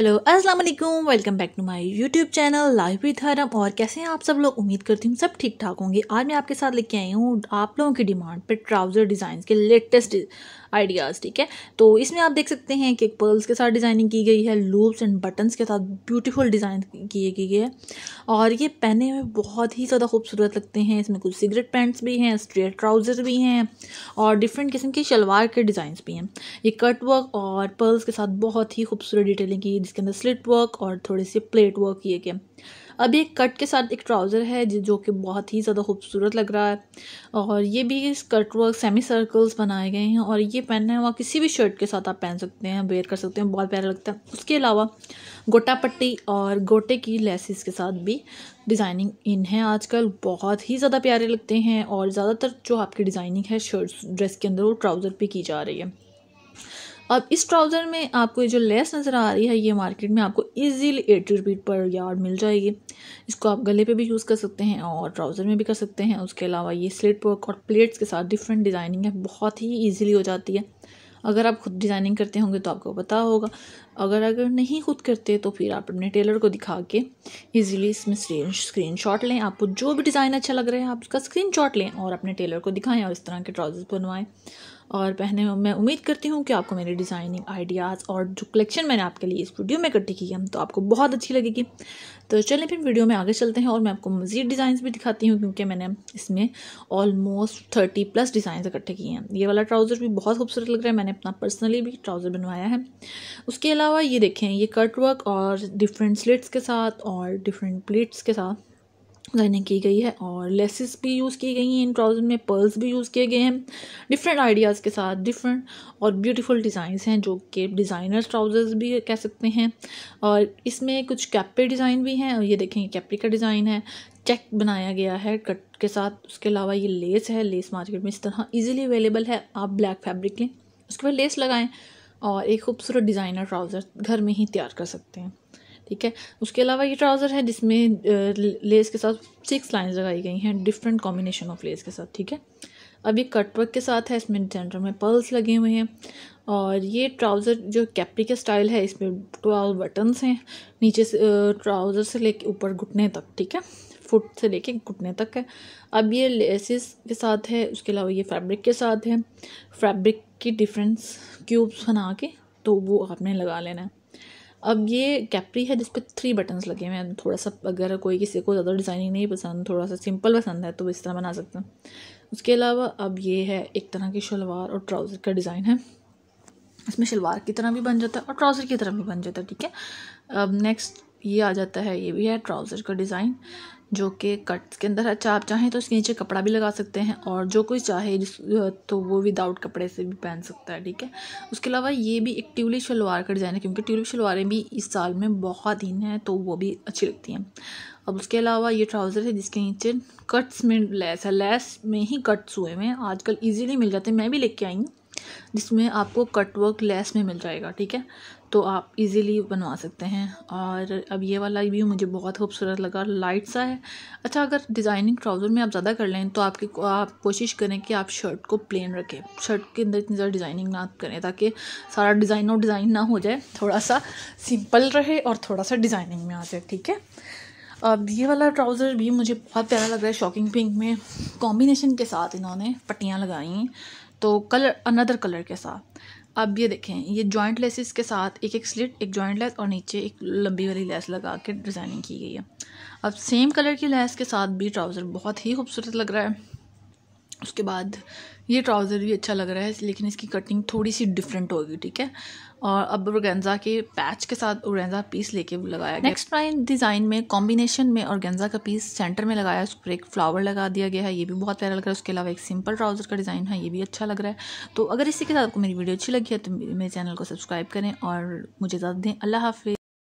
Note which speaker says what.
Speaker 1: hello अस्सलाम वालेकुम welcome back to my YouTube channel live with Haram और कैसे हैं आप सब लोग उम्मीद करती हूँ सब ठीक ठाक होंगे आज मैं आपके साथ लेके आई हूँ आप लोगों की डिमांड पे ट्राउज़र डिज़ाइन के लेटेस्ट आइडियाज़ ठीक है तो इसमें आप देख सकते हैं कि पर्ल्स के साथ डिज़ाइनिंग की गई है लूप्स एंड बटन्स के साथ ब्यूटीफुल डिज़ाइन किए गए हैं और ये पहने में बहुत ही ज़्यादा खूबसूरत लगते हैं इसमें कुछ सिगरेट पैंट्स भी हैं स्ट्रेट ट्राउज़र भी हैं और डिफरेंट किस्म के शलवार के डिज़ाइंस भी हैं ये कट वर्क और पर्ल्स के साथ बहुत ही खूबसूरत डिटेलिंग की जिसके अंदर स्लिट वर्क और थोड़े से प्लेट वर्क किए गए अब एक कट के साथ एक ट्राउज़र है जो कि बहुत ही ज़्यादा खूबसूरत लग रहा है और ये भी इस कट वर्क सेमी सर्कल्स बनाए गए हैं और ये पहनने हुआ वहाँ किसी भी शर्ट के साथ आप पहन सकते हैं वेयर कर सकते हैं बहुत प्यारा लगता है उसके अलावा गोटा पट्टी और गोटे की लेसिस के साथ भी डिज़ाइनिंग इन है आजकल बहुत ही ज़्यादा प्यारे लगते हैं और ज़्यादातर जो आपकी डिज़ाइनिंग है शर्ट ड्रेस के अंदर वो ट्राउज़र पर की जा रही है अब इस ट्राउज़र में आपको ये जो लेस नज़र आ रही है ये मार्केट में आपको easily eighty rupees per yard मिल जाएगी इसको आप गले पे भी यूज़ कर सकते हैं और ट्राउज़र में भी कर सकते हैं उसके अलावा ये स्लिट वर्क और प्लेट्स के साथ डिफरेंट डिज़ाइनिंग है बहुत ही ईजिली हो जाती है अगर आप खुद डिज़ाइनिंग करते होंगे तो आपको पता होगा अगर अगर नहीं खुद करते तो फिर आप अपने टेलर को दिखा के इजीली इसमें स्क्रीन स्क्रीन शॉट लें आपको जो भी डिज़ाइन अच्छा लग रहा है आप उसका स्क्रीन शॉट लें और अपने टेलर को दिखाएं और इस तरह के ट्राउज़र्स बनवाएं और पहने मैं उम्मीद करती हूँ कि आपको मेरे डिज़ाइनिंग आइडियाज़ और जो कलेक्शन मैंने आपके लिए इस वीडियो में इकट्ठी की है तो आपको बहुत अच्छी लगेगी तो चलें फिर वीडियो में आगे चलते हैं और मैं आपको मज़ीद डिज़ाइन भी दिखाती हूँ क्योंकि मैंने इसमें ऑलमोस्ट थर्टी प्लस डिज़ाइन इकट्ठे किए हैं ये वाला ट्राउज़र भी बहुत खूबसूरत लग रहा है मैंने अपना पर्सनली भी ट्राउज़र बनवाया है उसके अलावा अलावा ये देखें ये कट वर्क और डिफरेंट स्लिट्स के साथ और डिफरेंट प्लेट्स के साथ डिज़ाइनिंग की गई है और लेसेस भी यूज़ की गई हैं इन ट्राउज़र में पर्ल्स भी यूज़ किए गए हैं डिफरेंट आइडियाज़ के साथ डिफरेंट और ब्यूटीफुल डिज़ाइंस हैं जो कि डिज़ाइनर ट्राउज़र्स भी कह सकते हैं और इसमें कुछ कैपे डिज़ाइन भी हैं और ये देखें कैपरी का डिज़ाइन है चेक बनाया गया है कट के साथ उसके अलावा ये लेस है लेस मार्केट में इस तरह ईजिली अवेलेबल है आप ब्लैक फैब्रिक लें उसके बाद लेस लगाएं और एक खूबसूरत डिज़ाइनर ट्राउज़र घर में ही तैयार कर सकते हैं ठीक है उसके अलावा ये ट्राउज़र है जिसमें लेस के साथ सिक्स लाइंस लगाई गई हैं डिफरेंट कॉम्बिनेशन ऑफ लेस के साथ ठीक है अभी कटवर्क के साथ है इसमें सेंटर में पर्ल्स लगे हुए हैं और ये ट्राउज़र जो कैप्री का स्टाइल है इसमें ट्वेल्व बटन्स हैं नीचे से ट्राउज़र से लेके ऊपर घुटने तक ठीक है फुट से लेके घुटने तक है अब ये लेसिस के साथ है उसके अलावा ये फैब्रिक के साथ है फैब्रिक की डिफरेंस क्यूब्स बना के तो वो आपने लगा लेना है अब ये कैपरी है जिस पर थ्री बटन्स लगे हुए हैं थोड़ा सा अगर कोई किसी को ज़्यादा डिज़ाइनिंग नहीं पसंद थोड़ा सा सिंपल पसंद है तो इस तरह बना सकते हैं उसके अलावा अब ये है एक तरह की शलवार और ट्राउज़र का डिज़ाइन है इसमें शलवार की तरह भी बन जाता है और ट्राउज़र की तरह भी बन जाता है ठीक है अब नेक्स्ट ये आ जाता है ये भी है ट्राउज़र का डिज़ाइन जो कि कट्स के अंदर अच्छा आप चाहें तो उसके नीचे कपड़ा भी लगा सकते हैं और जो कोई चाहे तो वो विदाउट कपड़े से भी पहन सकता है ठीक है उसके अलावा ये भी एक ट्यूलिप शलवार का डिज़ाइन है क्योंकि ट्यूलिप शलवारें भी इस साल में बहुत ही हैं तो वो भी अच्छी लगती हैं अब उसके अलावा ये ट्राउज़र है जिसके नीचे कट्स में लेस है लेस में ही कट्स हुए हुए हैं आजकल ईजीली मिल जाते हैं मैं भी लेके आई हूँ जिसमें आपको कट वर्क लेस में मिल जाएगा ठीक है तो आप इजीली बनवा सकते हैं और अब ये वाला भी मुझे बहुत खूबसूरत लगा लाइट सा है अच्छा अगर डिज़ाइनिंग ट्राउज़र में आप ज़्यादा कर लें तो आपकी आप कोशिश करें कि आप शर्ट को प्लेन रखें शर्ट के अंदर इतनी ज़्यादा डिज़ाइनिंग ना करें ताकि सारा डिज़ाइन और डिज़ाइन ना हो जाए थोड़ा सा सिंपल रहे और थोड़ा सा डिज़ाइनिंग में आ जाए ठीक है अब ये वाला ट्राउज़र भी मुझे बहुत प्यारा लग रहा है शॉकिंग पिंक में कॉम्बिनेशन के साथ इन्होंने पट्टियाँ लगाई तो कलर अनदर कलर के साथ अब ये देखें ये जॉइंट लेसिस के साथ एक एक स्लिट एक जॉइंट लेस और नीचे एक लंबी वाली लेस लगा के डिज़ाइनिंग की गई है अब सेम कलर की लेस के साथ भी ट्राउज़र बहुत ही खूबसूरत लग रहा है उसके बाद ये ट्राउज़र भी अच्छा लग रहा है लेकिन इसकी कटिंग थोड़ी सी डिफरेंट होगी ठीक है और अब ऑर्गेन्जा के पैच के साथ ऑर्गेन्जा पीस लेके लगाया नेक्स्ट प्राइन डिज़ाइन में कॉम्बिनेशन में ऑर्गेन्जा का पीस सेंटर में लगाया उस पर एक फ्लावर लगा दिया गया है ये भी बहुत प्यारा लग रहा है उसके अलावा एक सिंपल ट्राउज़र का डिज़ाइन है ये भी अच्छा लग रहा है तो अगर इसी के साथ आपको मेरी वीडियो अच्छी लगी है तो मेरे चैनल को सब्सक्राइब करें और मुझे इजाज़त दें अल्लाह हाफि